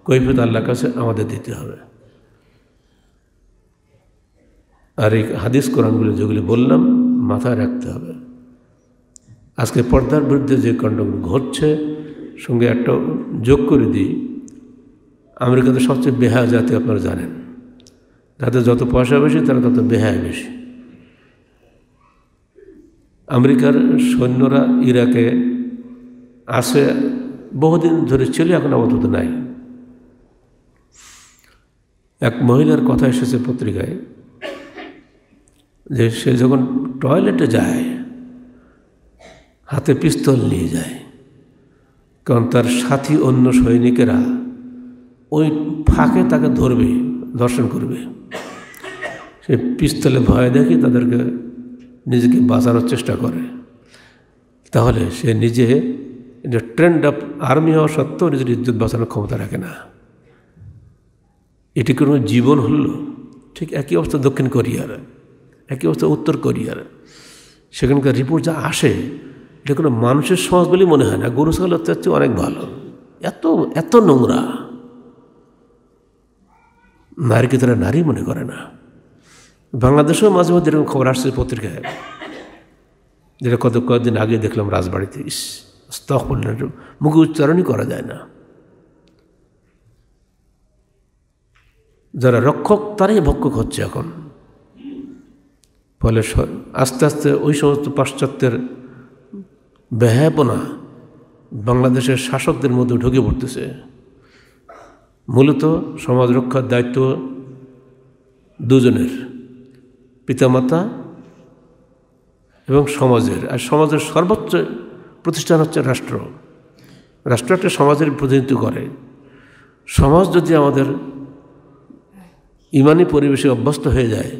কৈফত আল্লাহ কাছে আমাদের দিতে হবে আর এই হাদিস কোরআনগুলো যেগুলি বললাম মাথায় রাখতে হবে আজকে পর্দার বিরুদ্ধে যে কাণ্ডগুলো ঘটছে সঙ্গে একটা যোগ করে দিই আমেরিকাতে সবচেয়ে বেহা জাতি আপনারা জানেন তাদের যত পয়সা বেশি তারা তত বেহায় বেশি আমেরিকার সৈন্যরা ইরাকে আসে বহুদিন ধরে ছিল এখন আপাতত নাই এক মহিলার কথা এসেছে পত্রিকায় যে সে যখন টয়লেটে যায় হাতে পিস্তল নিয়ে যায় কারণ তার সাথী অন্য সৈনিকেরা ওই ফাঁকে তাকে ধরবে দর্শন করবে সে পিস্তলে ভয় দেখে তাদেরকে নিজেকে বাঁচানোর চেষ্টা করে তাহলে সে নিজে যে ট্রেন্ড অফ আর্মি হওয়া সত্ত্বেও নিজের ইজ্জত বাঁচানোর ক্ষমতা রাখে না এটি কোনো জীবন হল ঠিক একই অবস্থা দক্ষিণ কোরিয়ার একই অবস্থা উত্তর কোরিয়ার সেখানকার রিপোর্ট যা আসে এটা কোনো মানুষের সমাজ বলেই মনে হয় না গরু ছাগল হচ্ছে অনেক ভালো এত এত নোংরা নারীকে তারা নারী মনে করে না বাংলাদেশেও মাঝে মধ্যে এরকম খবর আসছে পত্রিকায় যেটা কত কয়েকদিন আগে দেখলাম রাজবাড়িতে ইস স্তখ মুখে উচ্চারণই করা যায় না যারা রক্ষক তারাই ভক্ষক হচ্ছে এখন ফলে আস্তে আস্তে ওই সমস্ত পাশ্চাত্যের ব্যাপনা বাংলাদেশের শাসকদের মধ্যে ঢুকে পড়তেছে মূলত সমাজ রক্ষার দায়িত্ব দুজনের পিতামাতা এবং সমাজের আর সমাজের সর্বোচ্চ প্রতিষ্ঠান হচ্ছে রাষ্ট্র রাষ্ট্র একটা সমাজের প্রতিনিধিত্ব করে সমাজ যদি আমাদের ইমানি পরিবেশে অভ্যস্ত হয়ে যায়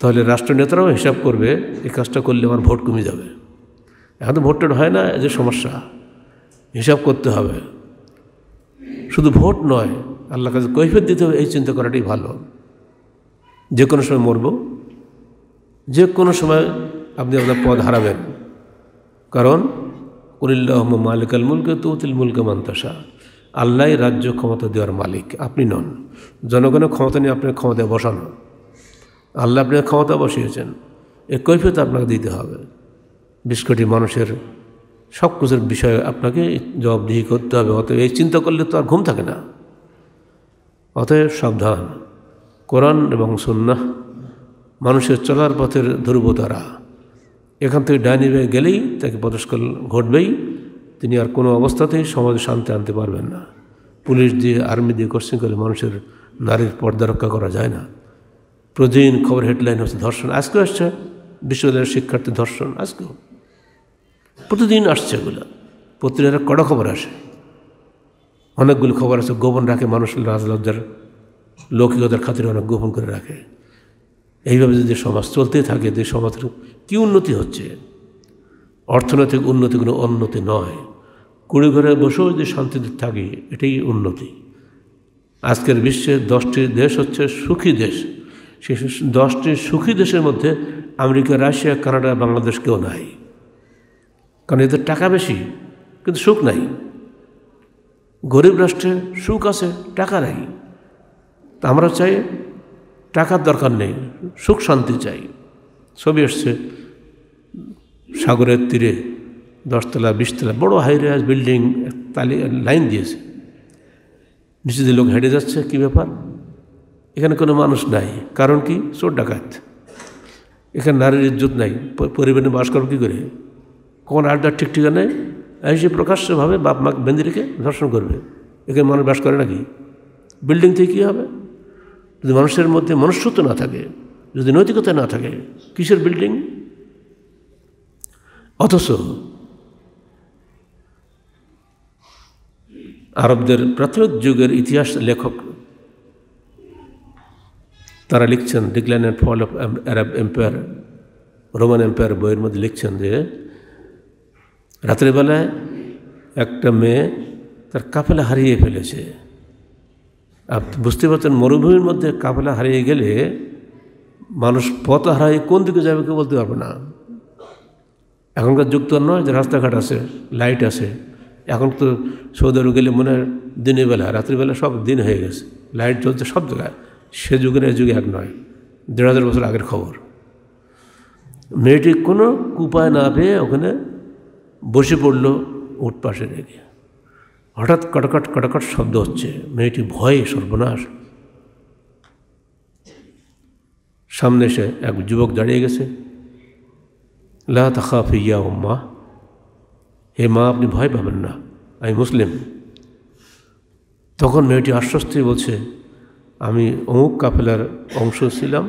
তাহলে রাষ্ট্রনেতারাও হিসাব করবে এই কাজটা করলে আমার ভোট কমে যাবে এখন তো ভোট হয় না যে সমস্যা হিসাব করতে হবে শুধু ভোট নয় আল্লাহ কাছে কৈফের দিতে হবে এই চিন্তা করাটাই ভালো যে কোনো সময় মরব যে কোনো সময় আপনি আপনার পদ হারাবেন কারণ কুলিল্লাহ মালিক আল মুলকে তৌতিল মুলকে মান্তাসা আল্লাহ রাজ্য ক্ষমতা দেওয়ার মালিক আপনি নন জনগণের ক্ষমতা নিয়ে আপনার ক্ষমতায় বসানো আল্লাহ আপনি ক্ষমতা বসিয়েছেন এ কৈফিয়ত আপনাকে দিতে হবে বিস্কুটি মানুষের সব কিছুর বিষয়ে আপনাকে জবাবদিহি করতে হবে অতএব এই চিন্তা করলে তো আর ঘুম থাকে না অতএব সাবধান কোরআন এবং সন্ন্যাহ মানুষের চলার পথের ধ্রুবতারা এখান থেকে ডাইনি বেয়ে গেলেই তাকে পদস্কল ঘটবেই তিনি আর কোনো অবস্থাতেই সমাজে শান্তি আনতে পারবেন না পুলিশ দিয়ে আর্মি দিয়ে কোশ্চিন করে মানুষের নারীর পর্দা রক্ষা করা যায় না প্রতিদিন খবর হেডলাইন হচ্ছে ধর্ষণ আজকেও আসছে বিশ্ববিদ্যালয়ের শিক্ষার্থী ধর্ষণ আজকেও প্রতিদিন আসছে এগুলো পত্রিকার কড়া খবর আসে অনেকগুলো খবর আছে গোপন রাখে মানুষ রাজলজ্জার লৌকিকতার খাতিরে অনেক গোপন করে রাখে এইভাবে যদি সমাজ চলতে থাকে যে সমাজের কী উন্নতি হচ্ছে অর্থনৈতিক উন্নতি কোনো উন্নতি নয় কুড়ি ঘরে বসেও যদি শান্তিতে থাকে এটাই উন্নতি আজকের বিশ্বে দশটি দেশ হচ্ছে সুখী দেশ সে দশটি সুখী দেশের মধ্যে আমেরিকা রাশিয়া কানাডা বাংলাদেশ কেউ নাই কারণ এদের টাকা বেশি কিন্তু সুখ নাই গরিব রাষ্ট্রে সুখ আছে টাকা নাই তা আমরা চাই টাকার দরকার নেই সুখ শান্তি চাই ছবি এসছে সাগরের তীরে দশতলা বিশতলা বড় হাই রেজ বিল্ডিং তালি লাইন দিয়েছে নিচে লোক হেঁটে যাচ্ছে কী ব্যাপার এখানে কোনো মানুষ নাই কারণ কি চোর ডাকাত এখানে নারীর ইজ্জুত নাই পরিবারে বাস করব কী করে কখন আড্ডার ঠিক ঠিকানায় এসে প্রকাশ্যভাবে বাপ মাকে বেঁধে রেখে ধর্ষণ করবে এখানে মানুষ বাস করে নাকি বিল্ডিং থেকে কী হবে যদি মানুষের মধ্যে মনুষ্যত্ব না থাকে যদি নৈতিকতা না থাকে কিসের বিল্ডিং অথচ আরবদের প্রাথমিক যুগের ইতিহাস লেখক তারা লিখছেন decline and fall of Arab empire Roman empire বইয়ের মধ্যে লিখছেন যে রাত্রেবেলায় একটা মেয়ে তার কাফেলা হারিয়ে ফেলেছে আপনি বুঝতে পারছেন মরুভূমির মধ্যে কাফেলা হারিয়ে গেলে মানুষ পথ হারিয়ে কোন দিকে যাবে কেউ বলতে পারবে না এখনকার যুগ তো নয় যে রাস্তাঘাট আছে লাইট আছে এখন তো সৌদি আরব গেলে মনে হয় দিনের বেলা রাত্রিবেলা সব দিন হয়ে গেছে লাইট জ্বলছে সব জায়গায় সে যুগের এ যুগে এক নয় দেড় হাজার বছর আগের খবর মেয়েটি কোনো কুপায় না পেয়ে ওখানে বসে পড়লো উঠ পাশে রেখে হঠাৎ কটকট কটকট শব্দ হচ্ছে মেয়েটি ভয়ে সর্বনাশ সামনে এসে এক যুবক দাঁড়িয়ে গেছে লাফ ইয়া ইয়া মা হে মা আপনি ভয় পাবেন না আমি মুসলিম তখন মেয়েটি আশ্বস্তি বলছে আমি অমুক কাফেলার অংশ ছিলাম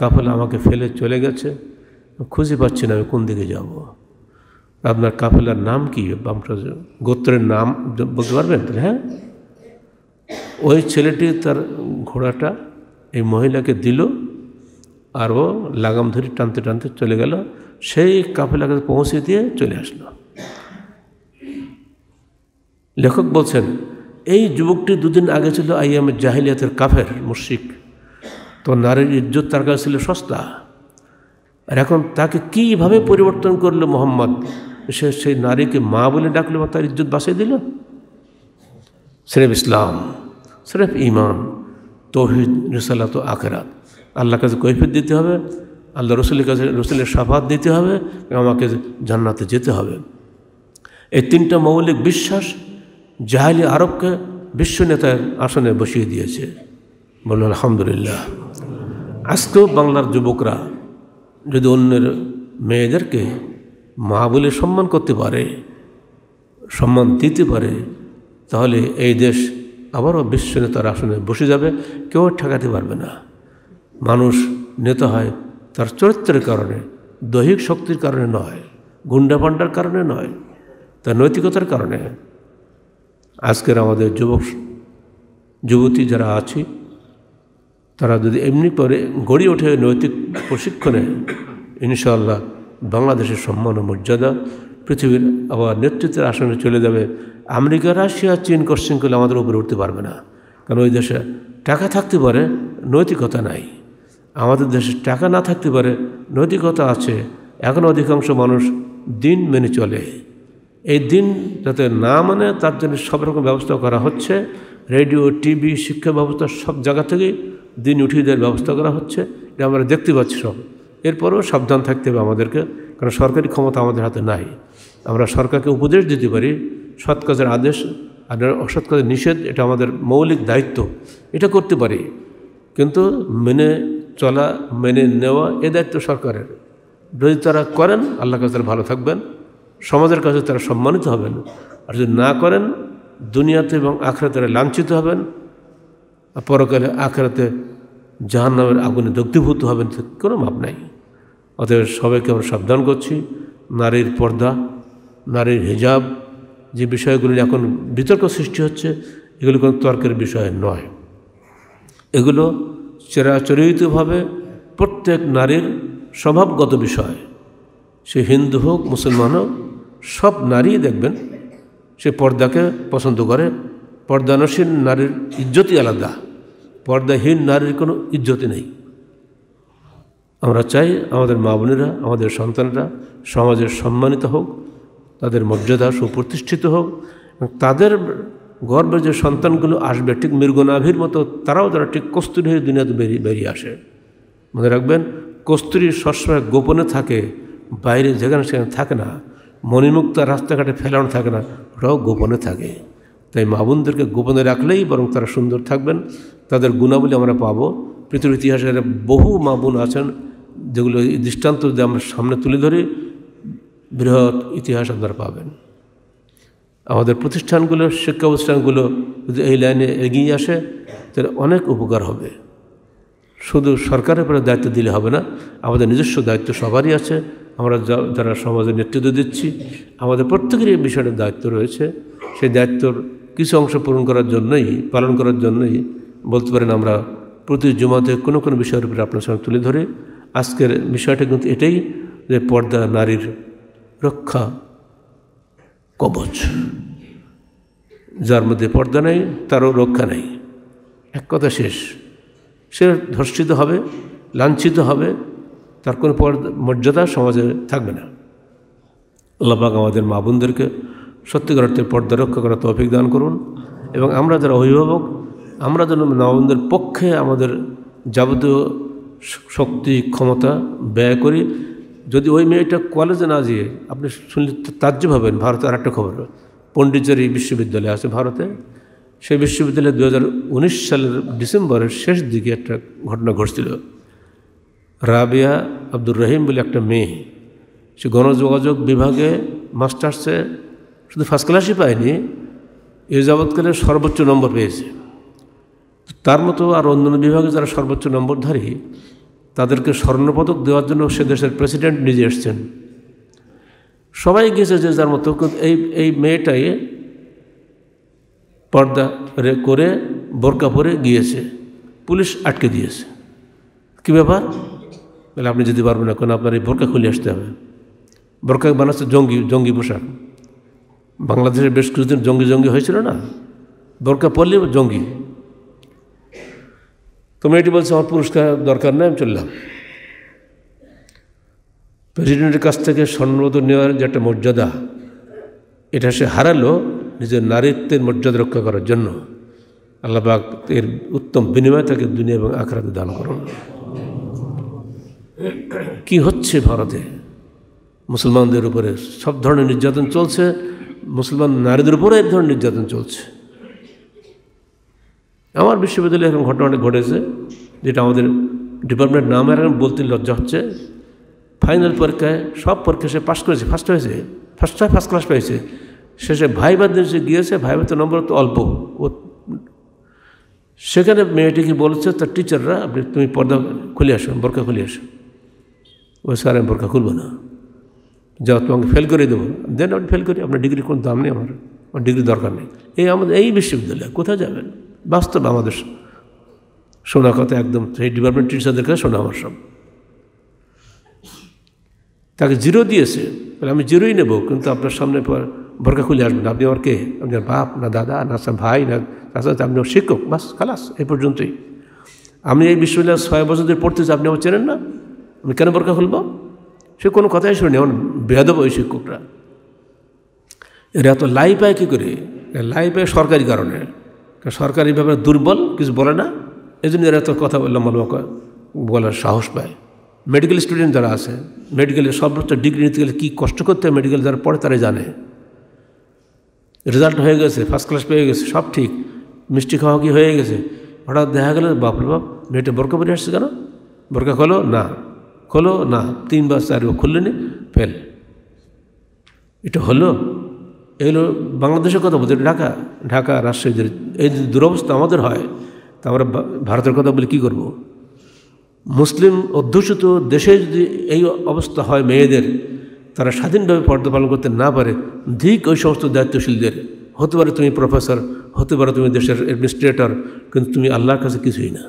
কাফেলা আমাকে ফেলে চলে গেছে খুঁজে পাচ্ছি না আমি কোন দিকে যাব। আপনার কাফেলার নাম কি গোত্রের নাম বলতে পারবেন হ্যাঁ ওই ছেলেটি তার ঘোড়াটা এই মহিলাকে দিল আর ও লাগাম ধরে টানতে টানতে চলে গেল সেই কাফেলাকে পৌঁছে দিয়ে চলে আসলো লেখক বলছেন এই যুবকটি দুদিন আগে ছিল আইয়ামের জাহিলিয়াতের কাফের মুশিক তো নারীর ইজ্জত তার কাছে ছিল সস্তা আর এখন তাকে কীভাবে পরিবর্তন করলো মোহাম্মদ সে সেই নারীকে মা বলে ডাকলো বা তার ইজ্জত বাসাই দিল স্রেফ ইসলাম সেরেফ ইমান তৌহিদ রিসালাত আখেরাত আল্লাহর কাছে কৈফিত দিতে হবে আল্লাহ রসুলের কাছে রসুলের সাফাত দিতে হবে আমাকে জান্নাতে যেতে হবে এই তিনটা মৌলিক বিশ্বাস জাহালি আরবকে বিশ্ব নেতার আসনে বসিয়ে দিয়েছে বলল আলহামদুলিল্লাহ আজকেও বাংলার যুবকরা যদি অন্যের মেয়েদেরকে মা বলে সম্মান করতে পারে সম্মান দিতে পারে তাহলে এই দেশ আবারও বিশ্ব নেতার আসনে বসে যাবে কেউ ঠেকাতে পারবে না মানুষ নেতা হয় তার চরিত্রের কারণে দৈহিক শক্তির কারণে নয় গুন্ডা পাণ্ডার কারণে নয় তার নৈতিকতার কারণে আজকের আমাদের যুবক যুবতী যারা আছে তারা যদি এমনি পরে গড়ে ওঠে নৈতিক প্রশিক্ষণে ইনশাআল্লাহ বাংলাদেশের সম্মান ও মর্যাদা পৃথিবীর আবার নেতৃত্বের আসনে চলে যাবে আমেরিকা রাশিয়া চীন কশ্চিন করলে আমাদের উপরে উঠতে পারবে না কারণ ওই দেশে টাকা থাকতে পারে নৈতিকতা নাই আমাদের দেশে টাকা না থাকতে পারে নৈতিকতা আছে এখন অধিকাংশ মানুষ দিন মেনে চলে এই দিন যাতে না মানে তার জন্য সব রকম ব্যবস্থা করা হচ্ছে রেডিও টিভি শিক্ষা ব্যবস্থা সব জায়গা থেকেই দিন উঠিয়ে দেওয়ার ব্যবস্থা করা হচ্ছে এটা আমরা দেখতে পাচ্ছি সব এরপরেও সাবধান থাকতে হবে আমাদেরকে কারণ সরকারি ক্ষমতা আমাদের হাতে নাই আমরা সরকারকে উপদেশ দিতে পারি সৎ কাজের আদেশ আর অসৎ কাজের নিষেধ এটা আমাদের মৌলিক দায়িত্ব এটা করতে পারি কিন্তু মেনে চলা মেনে নেওয়া এ দায়িত্ব সরকারের যদি তারা করেন আল্লাহ কাজের ভালো থাকবেন সমাজের কাছে তারা সম্মানিত হবেন আর যদি না করেন দুনিয়াতে এবং আখড়ে তারা লাঞ্ছিত হবেন আর পরকালে আখড়াতে জাহান্নামের আগুনে দগ্ধীভূত হবেন কোনো মাপ নাই অতএব সবাইকে আমরা সাবধান করছি নারীর পর্দা নারীর হিজাব যে বিষয়গুলি এখন বিতর্ক সৃষ্টি হচ্ছে এগুলো কোনো তর্কের বিষয় নয় এগুলো চিরাচরিতভাবে প্রত্যেক নারীর স্বভাবগত বিষয় সে হিন্দু হোক মুসলমান হোক সব নারী দেখবেন সে পর্দাকে পছন্দ করে পর্দানসীন নারীর ইজ্জতই আলাদা পর্দাহীন নারীর কোনো ইজ্জতই নেই আমরা চাই আমাদের মা বোনেরা আমাদের সন্তানরা সমাজের সম্মানিত হোক তাদের মর্যাদা সুপ্রতিষ্ঠিত হোক তাদের গর্বে যে সন্তানগুলো আসবে ঠিক মৃগনাভির মতো তারাও তারা ঠিক কস্তুরি হয়ে দুনিয়াতে বেরিয়ে বেরিয়ে আসে মনে রাখবেন কস্তুরি সবসময় গোপনে থাকে বাইরে যেখানে সেখানে থাকে না মণিমুক্তা রাস্তাঘাটে ফেলানো থাকে না ওটাও গোপনে থাকে তাই মা বোনদেরকে গোপনে রাখলেই বরং তারা সুন্দর থাকবেন তাদের গুণাবলী আমরা পাবো পৃথিবীর ইতিহাসের বহু মা বোন আছেন যেগুলো দৃষ্টান্ত যদি আমরা সামনে তুলে ধরি বৃহৎ ইতিহাস আপনারা পাবেন আমাদের প্রতিষ্ঠানগুলো শিক্ষা প্রতিষ্ঠানগুলো যদি এই লাইনে এগিয়ে আসে তাহলে অনেক উপকার হবে শুধু সরকারের উপরে দায়িত্ব দিলে হবে না আমাদের নিজস্ব দায়িত্ব সবারই আছে আমরা যারা সমাজে নেতৃত্ব দিচ্ছি আমাদের প্রত্যেকের এই বিষয়টার দায়িত্ব রয়েছে সেই দায়িত্বর কিছু অংশ পূরণ করার জন্যই পালন করার জন্যই বলতে পারেন আমরা প্রতি জমাতে কোনো কোনো বিষয়ের উপরে আপনার সঙ্গে তুলে ধরে আজকের বিষয়টা কিন্তু এটাই যে পর্দা নারীর রক্ষা কবচ যার মধ্যে পর্দা নেই তারও রক্ষা নেই এক কথা শেষ সে ধর্ষিত হবে লাঞ্ছিত হবে তার কোনো মর্যাদা সমাজে থাকবে না আল্লাপাক আমাদের মা বোনদেরকে সত্যিকার অর্থে পর্দা রক্ষা করার তৌফিক দান করুন এবং আমরা যারা অভিভাবক আমরা যেন মা বোনদের পক্ষে আমাদের যাবতীয় শক্তি ক্ষমতা ব্যয় করি যদি ওই মেয়েটা কলেজে না যেয়ে আপনি শুনলে তাজ্য ভাবেন ভারতের আর একটা খবর পন্ডিচেরি বিশ্ববিদ্যালয় আছে ভারতে সেই বিশ্ববিদ্যালয়ে দু সালের ডিসেম্বরের শেষ দিকে একটা ঘটনা ঘটছিল রাবিয়া আব্দুর রহিম বলে একটা মেয়ে সে গণযোগাযোগ বিভাগে মাস্টার্সে শুধু ফার্স্ট ক্লাসই পায়নি এ যাবৎকালে সর্বোচ্চ নম্বর পেয়েছে তার মতো আর অন্যান্য বিভাগে যারা সর্বোচ্চ নম্বরধারী তাদেরকে স্বর্ণপদক দেওয়ার জন্য সে দেশের প্রেসিডেন্ট নিজে এসছেন সবাই গেছে যে যার মতো এই এই মেয়েটাই পর্দা করে বোরকা পরে গিয়েছে পুলিশ আটকে দিয়েছে কী ব্যাপার তাহলে আপনি যদি পারবেন না কারণ আপনার এই বোরকা খুলে আসতে হবে বোরকা বানাচ্ছে জঙ্গি জঙ্গি পোশাক বাংলাদেশে বেশ কিছুদিন জঙ্গি জঙ্গি হয়েছিল না বোরকা পড়লে জঙ্গি তো মেয়েটি বলছে আমার পুরস্কার দরকার নেই আমি চললাম প্রেসিডেন্টের কাছ থেকে সম্মত নেওয়ার যে একটা মর্যাদা এটা সে হারালো নিজের নারীত্বের মর্যাদা রক্ষা করার জন্য আল্লাহবাক এর উত্তম বিনিময় তাকে দুনিয়া এবং আখড়াতে দান করুন কি হচ্ছে ভারতে মুসলমানদের উপরে সব ধরনের নির্যাতন চলছে মুসলমান নারীদের উপরে এক ধরনের নির্যাতন চলছে আমার বিশ্ববিদ্যালয়ে এরকম ঘটনাটা ঘটেছে যেটা আমাদের ডিপার্টমেন্ট নামে এখন বলতে লজ্জা হচ্ছে ফাইনাল পরীক্ষায় সব পরীক্ষা সে পাশ করেছে ফার্স্ট হয়েছে ফার্স্ট হয় ফার্স্ট ক্লাস পেয়েছে শেষে ভাই ভাইবার দেশে গিয়েছে ভাই ভাইবাতে নম্বর তো অল্প ও সেখানে মেয়েটিকে বলেছে তার টিচাররা আপনি তুমি পর্দা খুলে আসো বরকা খুলে আসো ওই স্যার আমি পরীক্ষা করবো না যা তোমাকে ফেল করে দেবো দেন আমি ফেল করি আপনার ডিগ্রি কোনো দাম নেই আমার আমার ডিগ্রি দরকার নেই এই আমাদের এই বিশ্ববিদ্যালয় কোথায় যাবেন বাস্তব আমাদের শোনা কথা একদম সেই ডিপার্টমেন্ট টিচারদের কাছে শোনা আমার সব তাকে জিরো দিয়েছে আমি জিরোই নেবো কিন্তু আপনার সামনে বরকা খুলে আসবেন আপনি আমার কে আপনার বাপ না দাদা না ভাই না সাথে আপনি শিক্ষক বাস খালাস এই পর্যন্তই আমি এই বিশ্ববিদ্যালয় ছয় বছর ধরে পড়তেছে আপনি আমার চেনেন না আমি কেন বোরকা খুলব সে কোনো কথাই শুনি এখন বেহাদব ওই শিক্ষকরা এরা এত লাই পায় কী করে লাই পায় সরকারি কারণে সরকারি ব্যাপারে দুর্বল কিছু বলে না এই জন্য এরা এত কথা বললাম বলবো বলার সাহস পায় মেডিকেল স্টুডেন্ট যারা আছে মেডিকেলে সর্বোচ্চ ডিগ্রি নিতে গেলে কী কষ্ট করতে হয় মেডিকেল যারা পড়ে তারাই জানে রেজাল্ট হয়ে গেছে ফার্স্ট ক্লাস পেয়ে গেছে সব ঠিক মিষ্টি খাওয়া কি হয়ে গেছে হঠাৎ দেখা গেলে বাপরে বাপ মেয়েটা বোরকা পরে আসছে কেন বোরকা খোলো না খোলো না তিনবার চারবার খুললে নি ফেল এটা হলো এগুলো বাংলাদেশের কথা বলতে ঢাকা ঢাকা রাজশাহীদের এই যদি দুরবস্থা আমাদের হয় তা আমরা ভারতের কথা বলে কী করব। মুসলিম অধ্যুষিত দেশে যদি এই অবস্থা হয় মেয়েদের তারা স্বাধীনভাবে পর্দা পালন করতে না পারে ধিক ওই সমস্ত দায়িত্বশীলদের হতে পারে তুমি প্রফেসর হতে পারে তুমি দেশের অ্যাডমিনিস্ট্রেটর কিন্তু তুমি আল্লাহর কাছে কিছুই না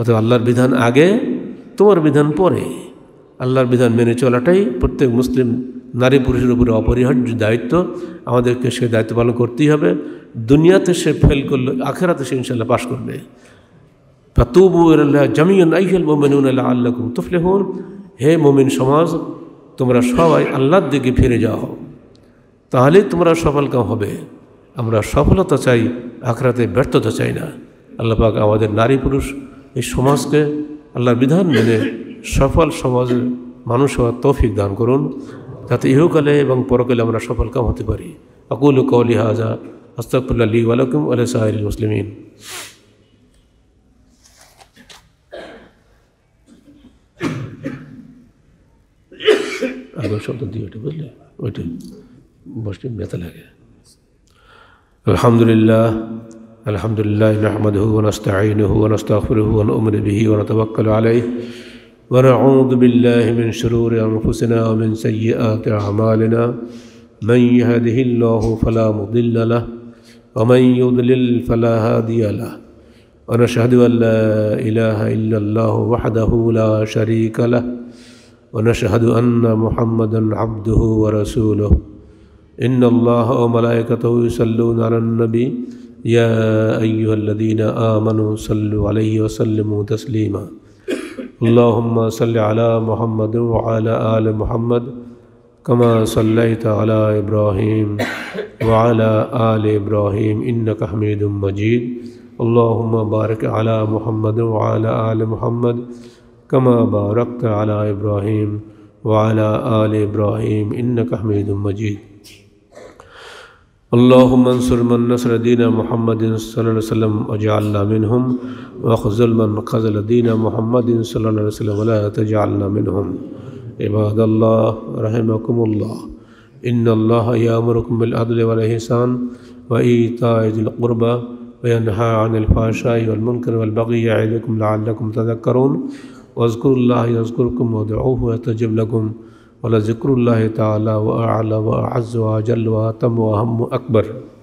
অথবা আল্লাহর বিধান আগে তোমার বিধান পরে আল্লাহর বিধান মেনে চলাটাই প্রত্যেক মুসলিম নারী পুরুষের উপরে অপরিহার্য দায়িত্ব আমাদেরকে সে দায়িত্ব পালন করতেই হবে দুনিয়াতে সে ফেল করলে আখেরাতে সে ইনশাল্লাহ পাশ করবে তুবু আল্লাহ জামিউন আইহেল মোমেন আল্লাহ আল্লাহ তুফলে হন হে মোমিন সমাজ তোমরা সবাই আল্লাহর দিকে ফিরে যাও তাহলেই তোমরা সফল কাম হবে আমরা সফলতা চাই আখরাতে ব্যর্থতা চাই না আল্লাহ পাক আমাদের নারী পুরুষ এই সমাজকে আল্লাহর বিধান মেনে সফল সমাজ মানুষ হওয়ার তৌফিক দান করুন যাতে ইহকালে এবং পরকালে আমরা সফল কাম হতে পারি আকুল কৌলি হাজা আস্তাকুল্লা লি আলকুম আলাই সাহিল মুসলিমিন শব্দ দিয়ে ওটা বুঝলে ওইটা বসতে ব্যথা লাগে আলহামদুলিল্লাহ الحمد لله نحمده ونستعينه ونستغفره ونؤمن به ونتوكل عليه ونعوذ بالله من شرور أنفسنا ومن سيئات أعمالنا من يهده الله فلا مضل له ومن يضلل فلا هادي له ونشهد أن لا إله إلا الله وحده لا شريك له ونشهد أن محمدا عبده ورسوله إن الله وملائكته يصلون على النبي آمنوا صلو علیہ وسلم تسلیما اللہم علّہ صلی علام محمد وعلا آل محمد کما صلیت علی ابراہیم آل ابراہیم انکا حمید مجید اللہم بارک علی محمد وعلا آل محمد علی ابراہیم وعلا آل ابراہیم انکا حمید مجید اللهم انصر من نصر دين محمد صلى الله عليه وسلم وجعلنا منهم واخذل من خذل دين محمد صلى الله عليه وسلم ولا تجعلنا منهم عباد الله رحمكم الله إن الله يأمركم بالعدل والإحسان وإيتاء ذي القربى وينهى عن الفحشاء والمنكر والبغي يعظكم لعلكم تذكرون واذكروا الله يذكركم وادعوه يستجب لكم ولا ذکر اللہ تعالیٰ و و و اعلیٰ و تم و اکبر